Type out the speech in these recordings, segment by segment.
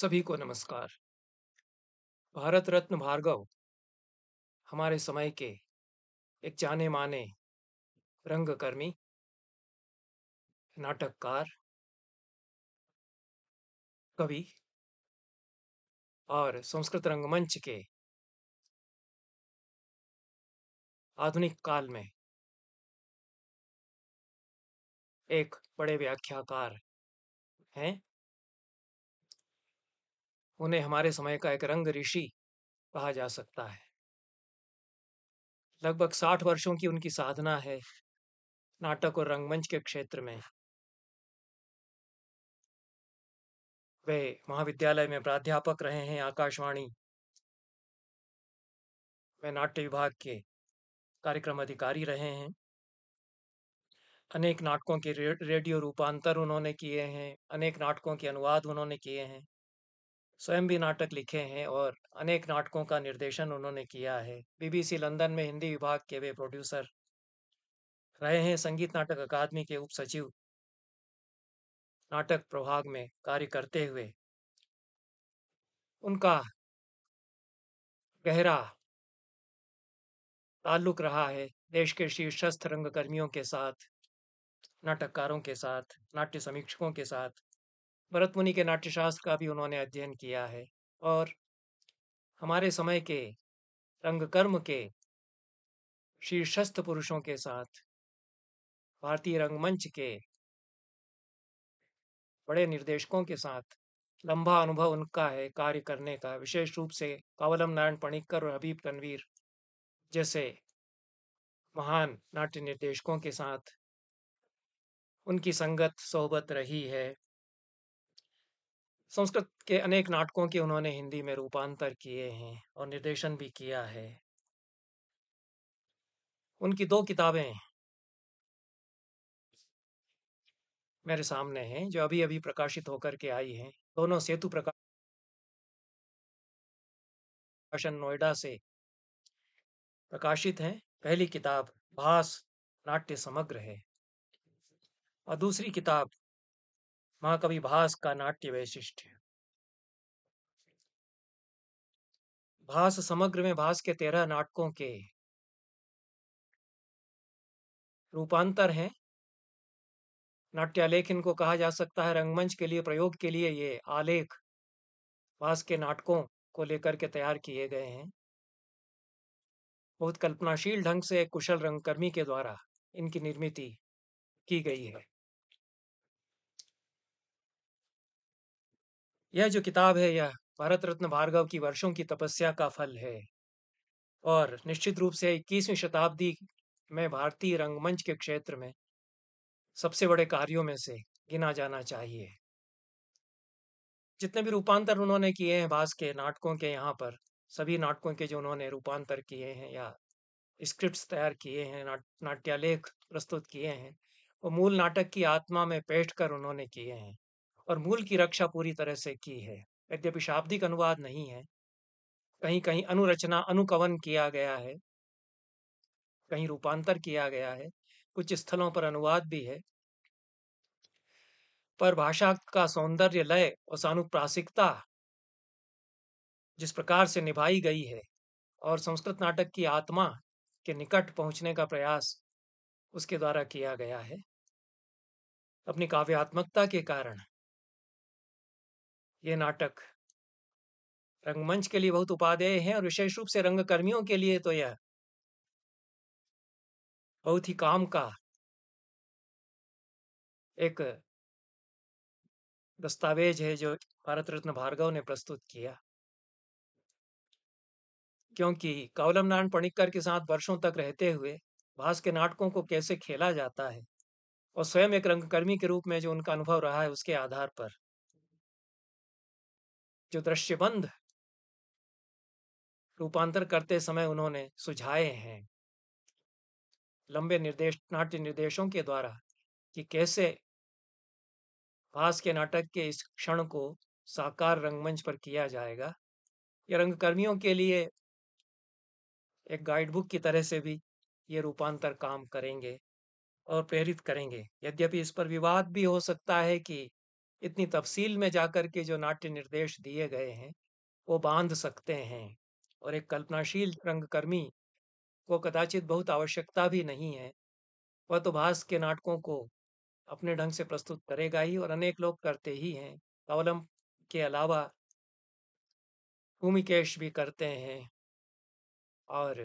सभी को नमस्कार भारत रत्न भार्गव हमारे समय के एक जाने माने रंगकर्मी नाटककार कवि और संस्कृत रंगमंच के आधुनिक काल में एक बड़े व्याख्याकार हैं उन्हें हमारे समय का एक रंग ऋषि कहा जा सकता है लगभग साठ वर्षों की उनकी साधना है नाटक और रंगमंच के क्षेत्र में वे महाविद्यालय में प्राध्यापक रहे हैं आकाशवाणी वे नाट्य विभाग के कार्यक्रम अधिकारी रहे हैं अनेक नाटकों के रेडियो रूपांतर उन्होंने किए हैं अनेक नाटकों के अनुवाद उन्होंने किए हैं स्वयं भी नाटक लिखे हैं और अनेक नाटकों का निर्देशन उन्होंने किया है बीबीसी लंदन में हिंदी विभाग के वे प्रोड्यूसर रहे हैं संगीत नाटक अकादमी के उप सचिव नाटक प्रभाग में कार्य करते हुए उनका गहरा ताल्लुक रहा है देश के शीर्षस्थ रंगकर्मियों के साथ नाटककारों के साथ नाट्य समीक्षकों के साथ भरत मुनि के नाट्यशास्त्र का भी उन्होंने अध्ययन किया है और हमारे समय के रंगकर्म के शीर्षस्थ पुरुषों के साथ भारतीय रंगमंच के बड़े निर्देशकों के साथ लंबा अनुभव उनका है कार्य करने का विशेष रूप से कावलम नारायण पणिक्कर और हबीब तनवीर जैसे महान नाट्य निर्देशकों के साथ उनकी संगत सोहबत रही है संस्कृत के अनेक नाटकों के उन्होंने हिंदी में रूपांतर किए हैं और निर्देशन भी किया है उनकी दो किताबें मेरे सामने हैं जो अभी अभी प्रकाशित होकर के आई हैं दोनों सेतु प्रकाशन नोएडा से प्रकाशित हैं पहली किताब भास नाट्य समग्र है और दूसरी किताब महाकवि भास का नाट्य वैशिष्ट भास समग्र में भास के तेरह नाटकों के रूपांतर हैं नाट्यालेख इनको कहा जा सकता है रंगमंच के लिए प्रयोग के लिए ये आलेख भास के नाटकों को लेकर के तैयार किए गए हैं बहुत कल्पनाशील ढंग से कुशल रंगकर्मी के द्वारा इनकी निर्मित की गई है यह जो किताब है यह भारत रत्न भार्गव की वर्षों की तपस्या का फल है और निश्चित रूप से इक्कीसवीं शताब्दी में भारतीय रंगमंच के क्षेत्र में सबसे बड़े कार्यों में से गिना जाना चाहिए जितने भी रूपांतर उन्होंने किए हैं भास के नाटकों के यहाँ पर सभी नाटकों के जो उन्होंने रूपांतर किए हैं या स्क्रिप्ट्स तैयार किए हैं नाट, नाट्यालेख प्रस्तुत किए हैं वो मूल नाटक की आत्मा में पैठ कर उन्होंने किए हैं और मूल की रक्षा पूरी तरह से की है यद्यपि शाब्दिक अनुवाद नहीं है कहीं कहीं अनुरचना अनुकवन किया गया है कहीं रूपांतर किया गया है कुछ स्थलों पर अनुवाद भी है पर भाषा का सौंदर्य लय और सानुप्रासिकता जिस प्रकार से निभाई गई है और संस्कृत नाटक की आत्मा के निकट पहुंचने का प्रयास उसके द्वारा किया गया है अपनी काव्यात्मकता के कारण ये नाटक रंगमंच के लिए बहुत उपाधेय है और विशेष रूप से रंगकर्मियों के लिए तो यह बहुत ही काम का एक दस्तावेज है जो भारत रत्न भार्गव ने प्रस्तुत किया क्योंकि कावलम नारायण पणिक्कर के साथ वर्षों तक रहते हुए भास के नाटकों को कैसे खेला जाता है और स्वयं एक रंगकर्मी के रूप में जो उनका अनुभव रहा है उसके आधार पर जो दृश्यबंध रूपांतर करते समय उन्होंने सुझाए हैं लंबे निर्देश नाट्य निर्देशों के द्वारा कि कैसे भास के नाटक के इस क्षण को साकार रंगमंच पर किया जाएगा ये रंगकर्मियों के लिए एक गाइडबुक की तरह से भी ये रूपांतर काम करेंगे और प्रेरित करेंगे यद्यपि इस पर विवाद भी हो सकता है कि इतनी तफसील में जाकर के जो नाट्य निर्देश दिए गए हैं वो बांध सकते हैं और एक कल्पनाशील रंगकर्मी को कदाचित बहुत आवश्यकता भी नहीं है वह तो भास के नाटकों को अपने ढंग से प्रस्तुत करेगा ही और अनेक लोग करते ही हैं कवलम के अलावा भूमिकेश भी करते हैं और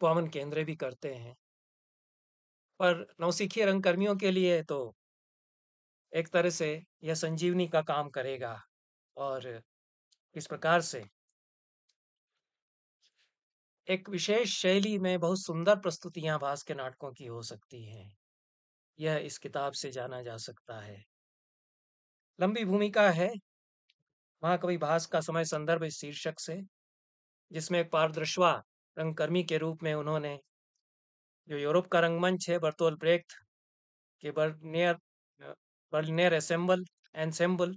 पवन केंद्र भी करते हैं पर नौसिखी रंगकर्मियों के लिए तो एक तरह से यह संजीवनी का काम करेगा और इस प्रकार से एक विशेष शैली में बहुत सुंदर प्रस्तुतियां भास के नाटकों की हो सकती हैं यह इस किताब से जाना जा सकता है लंबी भूमिका है महाकवि भास का समय संदर्भ इस शीर्षक से जिसमें एक पारदर्शवा रंगकर्मी के रूप में उन्होंने जो यूरोप का रंगमंच है बर्तोल ब्रेक्थ के बर्नियर बल्नेर असेंबल एनसेम्बल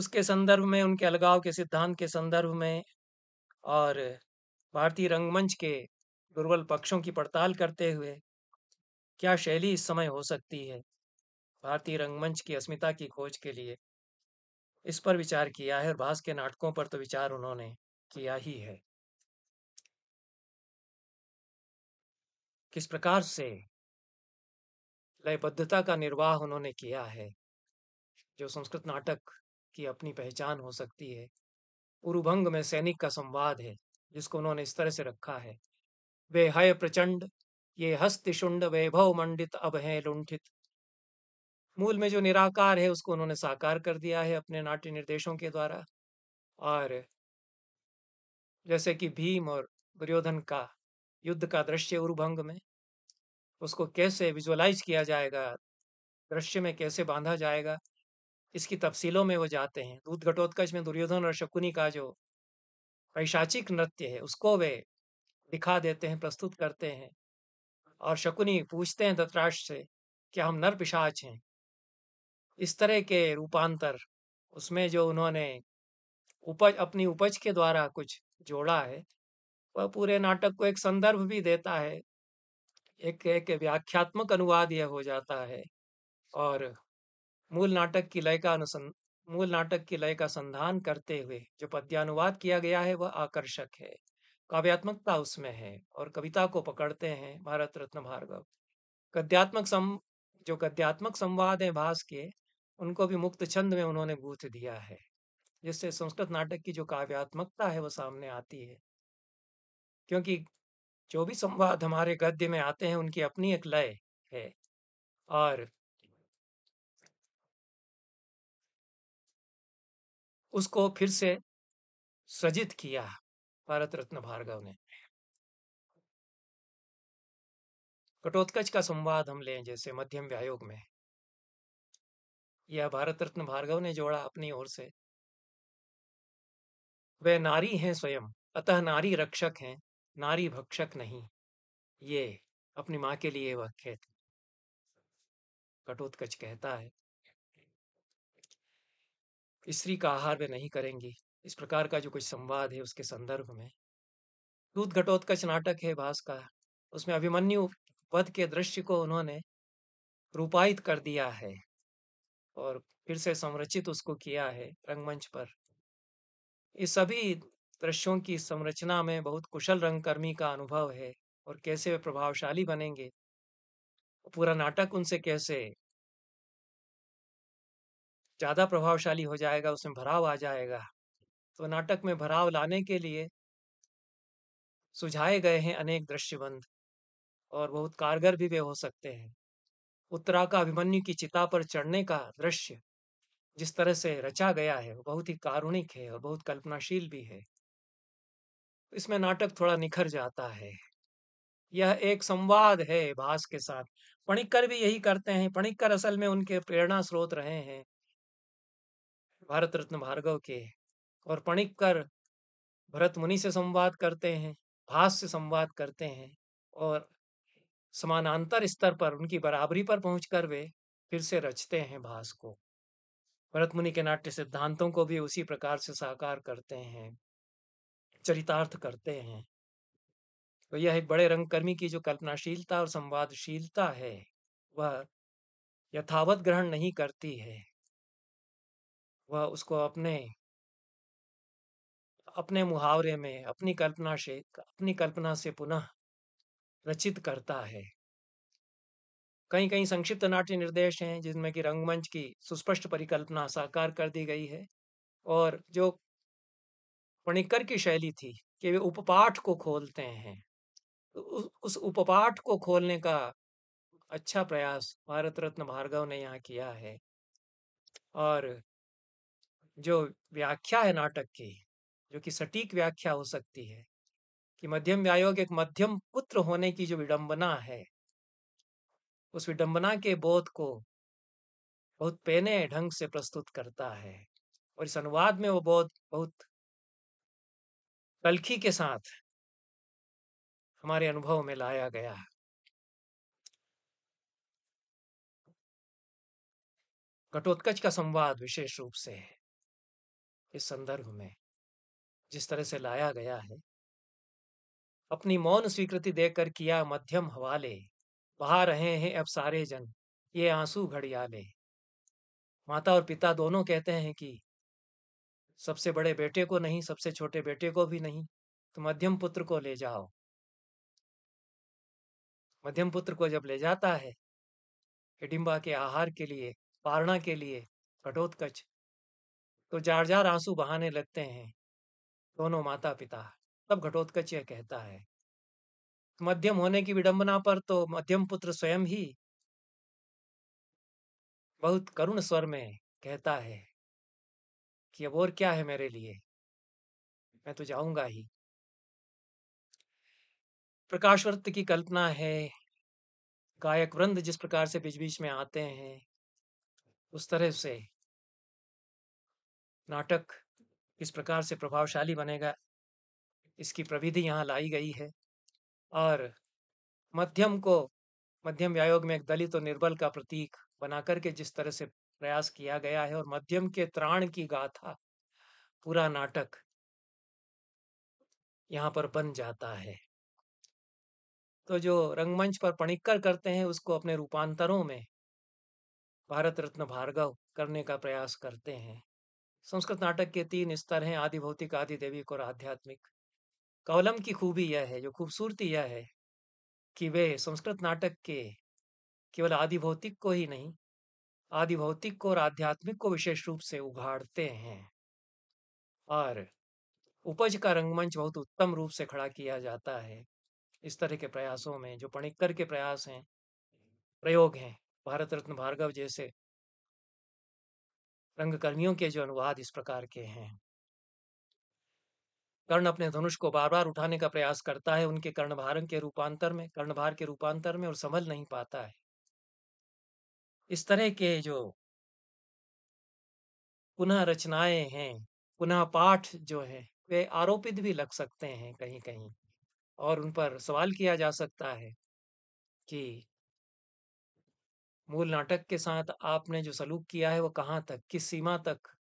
उसके संदर्भ में उनके अलगाव के सिद्धांत के संदर्भ में और भारतीय रंगमंच के दुर्बल पक्षों की पड़ताल करते हुए क्या शैली इस समय हो सकती है भारतीय रंगमंच की अस्मिता की खोज के लिए इस पर विचार किया है और भास के नाटकों पर तो विचार उन्होंने किया ही है किस प्रकार से लयबद्धता का निर्वाह उन्होंने किया है जो संस्कृत नाटक की अपनी पहचान हो सकती है उरुभंग में सैनिक का संवाद है जिसको उन्होंने इस तरह से रखा है वे हय प्रचंड ये हस्तिशुंड वैभव मंडित अब है लुंठित मूल में जो निराकार है उसको उन्होंने साकार कर दिया है अपने नाट्य निर्देशों के द्वारा और जैसे कि भीम और दुर्योधन का युद्ध का दृश्य उरुभंग में उसको कैसे विजुअलाइज किया जाएगा दृश्य में कैसे बांधा जाएगा इसकी तफसीलों में वो जाते हैं दूध घटोत्कच में दुर्योधन और शकुनी का जो पैशाचिक नृत्य है उसको वे दिखा देते हैं प्रस्तुत करते हैं और शकुनी पूछते हैं धतराष्ट्र से कि हम नर पिशाच हैं इस तरह के रूपांतर उसमें जो उन्होंने उपज अपनी उपज के द्वारा कुछ जोड़ा है वह पूरे नाटक को एक संदर्भ भी देता है एक एक व्याख्यात्मक अनुवाद यह हो जाता है और मूल नाटक की लय का अनुसं मूल नाटक की लय का संधान करते हुए जो पद्यानुवाद किया गया है वह आकर्षक है काव्यात्मकता उसमें है और कविता को पकड़ते हैं भारत रत्न भार्गव गद्यात्मक सम जो गद्यात्मक संवाद है भास के उनको भी मुक्त छंद में उन्होंने गूथ दिया है जिससे संस्कृत नाटक की जो काव्यात्मकता है वह सामने आती है क्योंकि जो भी संवाद हमारे गद्य में आते हैं उनकी अपनी एक लय है और उसको फिर से सजित किया भारत रत्न भार्गव ने कटोत्कच का संवाद हम लें जैसे मध्यम व्यायोग में यह भारत रत्न भार्गव ने जोड़ा अपनी ओर से वह नारी हैं स्वयं अतः नारी रक्षक हैं नारी भक्षक नहीं ये अपनी माँ के लिए वाक्य थे कटोत्कच कहता है स्त्री का आहार वे नहीं करेंगी इस प्रकार का जो कुछ संवाद है उसके संदर्भ में दूध घटोत्कच नाटक है भास का उसमें अभिमन्यु पद के दृश्य को उन्होंने रूपायित कर दिया है और फिर से संरचित उसको किया है रंगमंच पर ये सभी दृश्यों की संरचना में बहुत कुशल रंगकर्मी का अनुभव है और कैसे वे प्रभावशाली बनेंगे पूरा नाटक उनसे कैसे ज्यादा प्रभावशाली हो जाएगा उसमें भराव आ जाएगा तो नाटक में भराव लाने के लिए सुझाए गए हैं अनेक दृश्यबंध और बहुत कारगर भी वे हो सकते हैं उत्तरा का अभिमन्यु की चिता पर चढ़ने का दृश्य जिस तरह से रचा गया है वो बहुत ही कारुणिक है और बहुत कल्पनाशील भी है इसमें नाटक थोड़ा निखर जाता है यह एक संवाद है भास के साथ पणिक्कर भी यही करते हैं पणिक्कर असल में उनके प्रेरणा स्रोत रहे हैं भारत रत्न भार्गव के और पणिक्कर भरत मुनि से संवाद करते हैं भास से संवाद करते हैं और समानांतर स्तर पर उनकी बराबरी पर पहुंचकर वे फिर से रचते हैं भास को भरत मुनि के नाट्य सिद्धांतों को भी उसी प्रकार से साकार करते हैं चरितार्थ करते हैं तो यह एक बड़े रंगकर्मी की जो कल्पनाशीलता और संवादशीलता है वह यथावत ग्रहण नहीं करती है वह उसको अपने अपने मुहावरे में अपनी कल्पना से अपनी कल्पना से पुनः रचित करता है कई कई संक्षिप्त नाट्य निर्देश हैं जिनमें कि रंगमंच की सुस्पष्ट परिकल्पना साकार कर दी गई है और जो पणिकर की शैली थी कि वे उपपाठ को खोलते हैं तो उस उपपाठ को खोलने का अच्छा प्रयास भारत रत्न भार्गव ने यहाँ किया है और जो व्याख्या है नाटक की जो कि सटीक व्याख्या हो सकती है कि मध्यम व्यायोग एक मध्यम पुत्र होने की जो विडंबना है उस विडंबना के बोध को बहुत पेने ढंग से प्रस्तुत करता है और इस अनुवाद में वो बोध बहुत कलखी के साथ हमारे अनुभव में लाया गया है घटोत्कच का संवाद विशेष रूप से है इस संदर्भ में जिस तरह से लाया गया है अपनी मौन स्वीकृति देकर किया मध्यम हवाले बहा रहे हैं अब सारे जन ये आंसू घड़ियाले माता और पिता दोनों कहते हैं कि सबसे बड़े बेटे को नहीं सबसे छोटे बेटे को भी नहीं तो मध्यम पुत्र को ले जाओ मध्यम पुत्र को जब ले जाता है हिडिम्बा के आहार के लिए पारणा के लिए घटोत्कच तो जार जार आंसू बहाने लगते हैं दोनों माता पिता तब घटोत्कच यह कहता है मध्यम होने की विडंबना पर तो मध्यम पुत्र स्वयं ही बहुत करुण स्वर में कहता है कि अब और क्या है मेरे लिए मैं तो जाऊंगा ही प्रकाशवर्त की कल्पना है गायक वृंद जिस प्रकार से बीच बीच में आते हैं उस तरह से नाटक किस प्रकार से प्रभावशाली बनेगा इसकी प्रविधि यहाँ लाई गई है और मध्यम को मध्यम व्यायोग में एक दलित और निर्बल का प्रतीक बना करके जिस तरह से प्रयास किया गया है और मध्यम के त्राण की गाथा पूरा नाटक यहाँ पर बन जाता है तो जो रंगमंच पर पणिक्कर करते हैं उसको अपने रूपांतरों में भारत रत्न भार्गव करने का प्रयास करते हैं संस्कृत नाटक के तीन स्तर हैं आदि भौतिक आदि देविक और आध्यात्मिक कवलम की खूबी यह है जो खूबसूरती यह है कि वे संस्कृत नाटक के केवल आदि भौतिक को ही नहीं आदि भौतिक को और आध्यात्मिक को विशेष रूप से उघाड़ते हैं और उपज का रंगमंच बहुत उत्तम रूप से खड़ा किया जाता है इस तरह के प्रयासों में जो पणिकर के प्रयास हैं प्रयोग हैं भारत रत्न भार्गव जैसे रंगकर्मियों के जो अनुवाद इस प्रकार के हैं कर्ण अपने धनुष को बार बार उठाने का प्रयास करता है उनके कर्णभार के रूपांतर में कर्णभार के रूपांतर में और संभल नहीं पाता है इस तरह के जो पुनः रचनाएं हैं पुनः पाठ जो है वे आरोपित भी लग सकते हैं कहीं कहीं और उन पर सवाल किया जा सकता है कि मूल नाटक के साथ आपने जो सलूक किया है वो कहाँ तक किस सीमा तक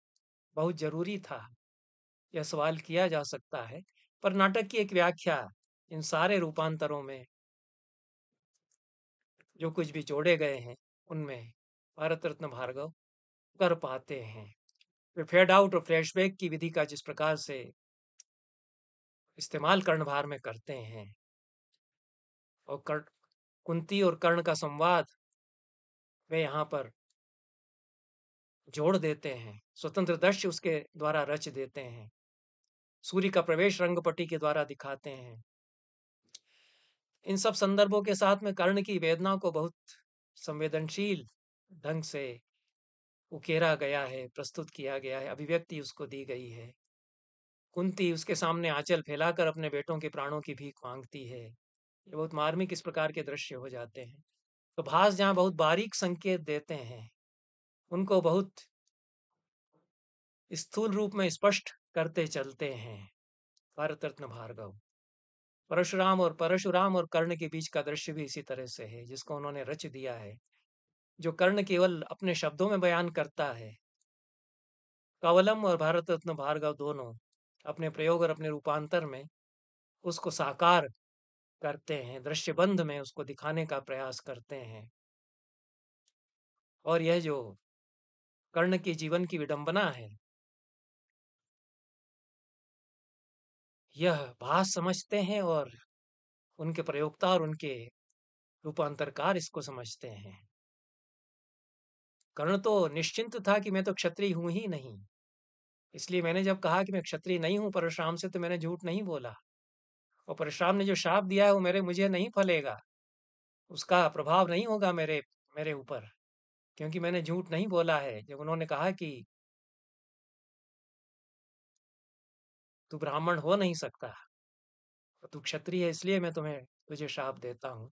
बहुत जरूरी था यह सवाल किया जा सकता है पर नाटक की एक व्याख्या इन सारे रूपांतरों में जो कुछ भी जोड़े गए हैं उनमें भारत रत्न भार्गव कर पाते हैं वे फेड आउट और फ्लैशबैक की विधि का जिस प्रकार से इस्तेमाल कर्णभार में करते हैं और कर, कुंती और कर्ण का संवाद वे यहाँ पर जोड़ देते हैं स्वतंत्र दृश्य उसके द्वारा रच देते हैं सूर्य का प्रवेश रंगपट्टी के द्वारा दिखाते हैं इन सब संदर्भों के साथ में कर्ण की वेदना को बहुत संवेदनशील ढंग से उकेरा गया है प्रस्तुत किया गया है अभिव्यक्ति उसको दी गई है कुंती उसके सामने आंचल फैलाकर अपने बेटों के प्राणों की भीख मांगती है ये बहुत मार्मिक इस प्रकार के दृश्य हो जाते हैं तो भाष जहाँ बहुत बारीक संकेत देते हैं उनको बहुत स्थूल रूप में स्पष्ट करते चलते हैं भारत रत्न भार्गव परशुराम और परशुराम और कर्ण के बीच का दृश्य भी इसी तरह से है जिसको उन्होंने रच दिया है जो कर्ण केवल अपने शब्दों में बयान करता है कवलम और भारत रत्न भार्गव दोनों अपने प्रयोग और अपने रूपांतर में उसको साकार करते हैं दृश्य बंध में उसको दिखाने का प्रयास करते हैं और यह जो कर्ण के जीवन की विडंबना है यह भाष समझते हैं और उनके प्रयोगता और उनके रूपांतरकार इसको समझते हैं कर्ण तो निश्चिंत था कि मैं तो क्षत्रिय हूं ही नहीं इसलिए मैंने जब कहा कि मैं क्षत्रिय नहीं हूं परशुराम से तो मैंने झूठ नहीं बोला और परशुराम ने जो श्राप दिया है वो मेरे मुझे नहीं फलेगा उसका प्रभाव नहीं होगा मेरे मेरे ऊपर क्योंकि मैंने झूठ नहीं बोला है जब उन्होंने कहा कि तू ब्राह्मण हो नहीं सकता तू क्षत्रिय है इसलिए मैं तुम्हें तुझे श्राप देता हूँ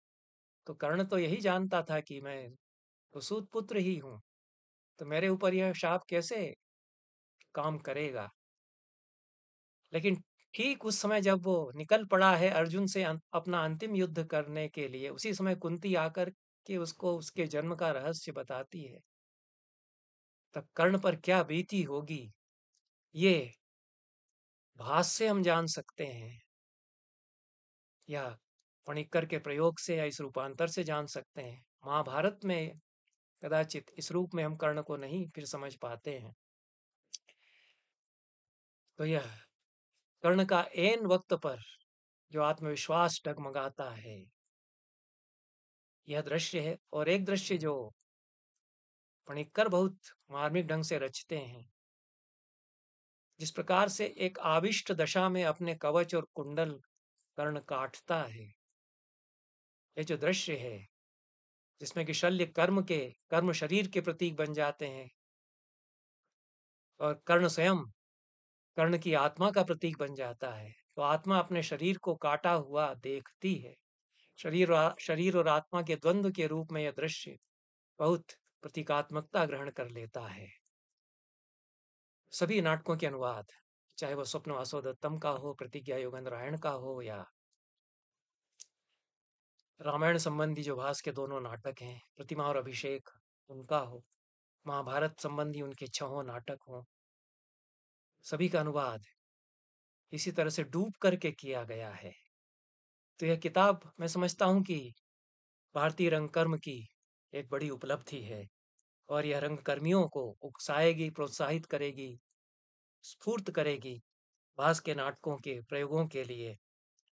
तो कर्ण तो यही जानता था कि मैं तो सूत पुत्र ही हूँ तो मेरे ऊपर यह शाप कैसे काम करेगा लेकिन ठीक उस समय जब वो निकल पड़ा है अर्जुन से अं, अपना अंतिम युद्ध करने के लिए उसी समय कुंती आकर के उसको उसके जन्म का रहस्य बताती है तब कर्ण पर क्या बीती होगी ये भाष से हम जान सकते हैं या पणिकर के प्रयोग से या इस रूपांतर से जान सकते हैं महाभारत में कदाचित इस रूप में हम कर्ण को नहीं फिर समझ पाते हैं तो यह कर्ण का एन वक्त पर जो आत्मविश्वास डगमगाता है यह दृश्य है और एक दृश्य जो पणिकर बहुत मार्मिक ढंग से रचते हैं जिस प्रकार से एक आविष्ट दशा में अपने कवच और कुंडल कर्ण काटता है यह जो दृश्य है जिसमें कि शल्य कर्म के कर्म शरीर के प्रतीक बन जाते हैं और कर्ण स्वयं कर्ण की आत्मा का प्रतीक बन जाता है तो आत्मा अपने शरीर को काटा हुआ देखती है शरीर शरीर और आत्मा के द्वंद्व के रूप में यह दृश्य बहुत प्रतीकात्मकता ग्रहण कर लेता है सभी नाटकों के अनुवाद चाहे वह स्वप्न वासोदत्तम का हो प्रतिज्ञा योगनारायण का हो या रामायण संबंधी जो भास के दोनों नाटक हैं प्रतिमा और अभिषेक उनका हो महाभारत संबंधी उनके छहों नाटक हो सभी का अनुवाद इसी तरह से डूब करके किया गया है तो यह किताब मैं समझता हूँ कि भारतीय रंगकर्म की एक बड़ी उपलब्धि है और यह रंगकर्मियों को उकसाएगी प्रोत्साहित करेगी स्फूर्त करेगी भास के नाटकों के प्रयोगों के लिए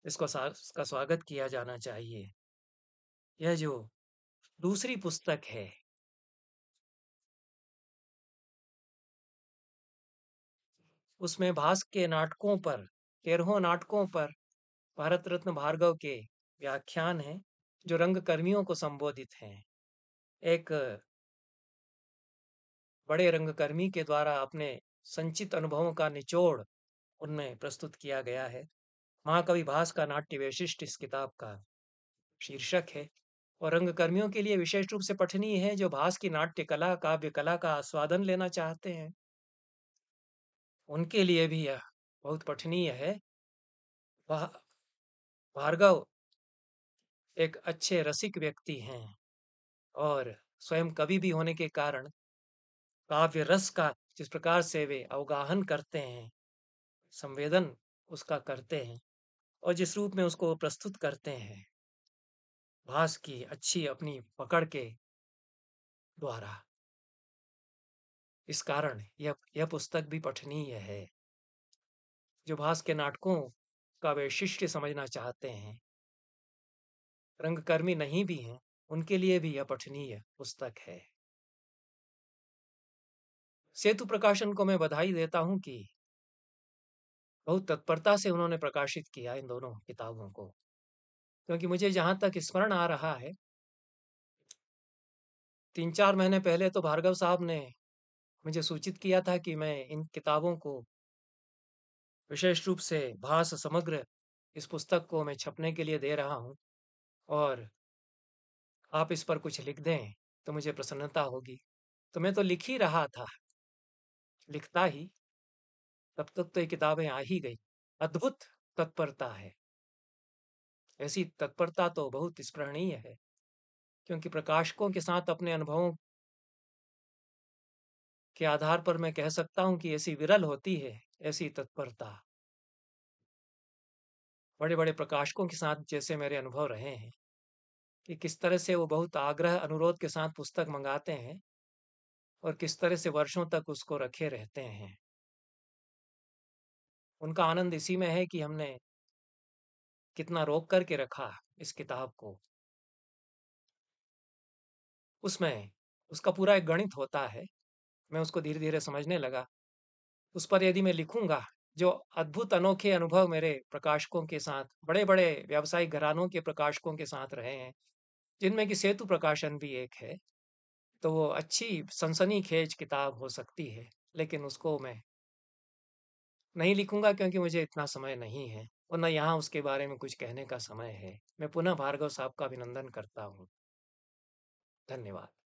इसको इसका स्वागत किया जाना चाहिए यह जो दूसरी पुस्तक है उसमें भास के नाटकों पर तेरहों नाटकों पर भारत रत्न भार्गव के व्याख्यान हैं जो रंगकर्मियों को संबोधित हैं एक बड़े रंगकर्मी के द्वारा अपने संचित अनुभवों का निचोड़ उनमें प्रस्तुत किया गया है महाकवि भास का नाट्य वैशिष्ट इस किताब का शीर्षक है और रंगकर्मियों के लिए विशेष रूप से पठनीय है जो भास की नाट्य कला काव्य कला का आस्वादन लेना चाहते हैं उनके लिए भी यह बहुत पठनीय है वह भार्गव एक अच्छे रसिक व्यक्ति हैं और स्वयं कवि भी होने के कारण काव्य रस का जिस प्रकार से वे अवगाहन करते हैं संवेदन उसका करते हैं और जिस रूप में उसको प्रस्तुत करते हैं भाष की अच्छी अपनी पकड़ के द्वारा इस कारण यह यह पुस्तक भी पठनीय है जो भास के नाटकों का वैशिष्ट समझना चाहते हैं रंगकर्मी नहीं भी हैं उनके लिए भी यह पठनीय पुस्तक है सेतु प्रकाशन को मैं बधाई देता हूं कि बहुत तत्परता से उन्होंने प्रकाशित किया इन दोनों किताबों को क्योंकि मुझे जहां तक स्मरण आ रहा है तीन चार महीने पहले तो भार्गव साहब ने मुझे सूचित किया था कि मैं इन किताबों को विशेष रूप से भाष समग्र इस पुस्तक को मैं छपने के लिए दे रहा हूं और आप इस पर कुछ लिख दें तो मुझे प्रसन्नता होगी तो मैं तो लिख ही रहा था लिखता ही तब तक तो ये किताबें आ ही गई अद्भुत तत्परता है ऐसी तत्परता तो बहुत स्मरणीय है क्योंकि प्रकाशकों के साथ अपने अनुभवों के आधार पर मैं कह सकता हूं कि ऐसी विरल होती है ऐसी तत्परता बड़े बड़े प्रकाशकों के साथ जैसे मेरे अनुभव रहे हैं कि किस तरह से वो बहुत आग्रह अनुरोध के साथ पुस्तक मंगाते हैं और किस तरह से वर्षों तक उसको रखे रहते हैं उनका आनंद इसी में है कि हमने कितना रोक करके रखा इस किताब को उसमें उसका पूरा एक गणित होता है मैं उसको धीरे धीरे समझने लगा उस पर यदि मैं लिखूंगा जो अद्भुत अनोखे अनुभव मेरे प्रकाशकों के साथ बड़े बड़े व्यावसायिक घरानों के प्रकाशकों के साथ रहे हैं जिनमें कि सेतु प्रकाशन भी एक है तो वो अच्छी सनसनी खेज किताब हो सकती है लेकिन उसको मैं नहीं लिखूंगा क्योंकि मुझे इतना समय नहीं है और न यहाँ उसके बारे में कुछ कहने का समय है मैं पुनः भार्गव साहब का अभिनंदन करता हूँ धन्यवाद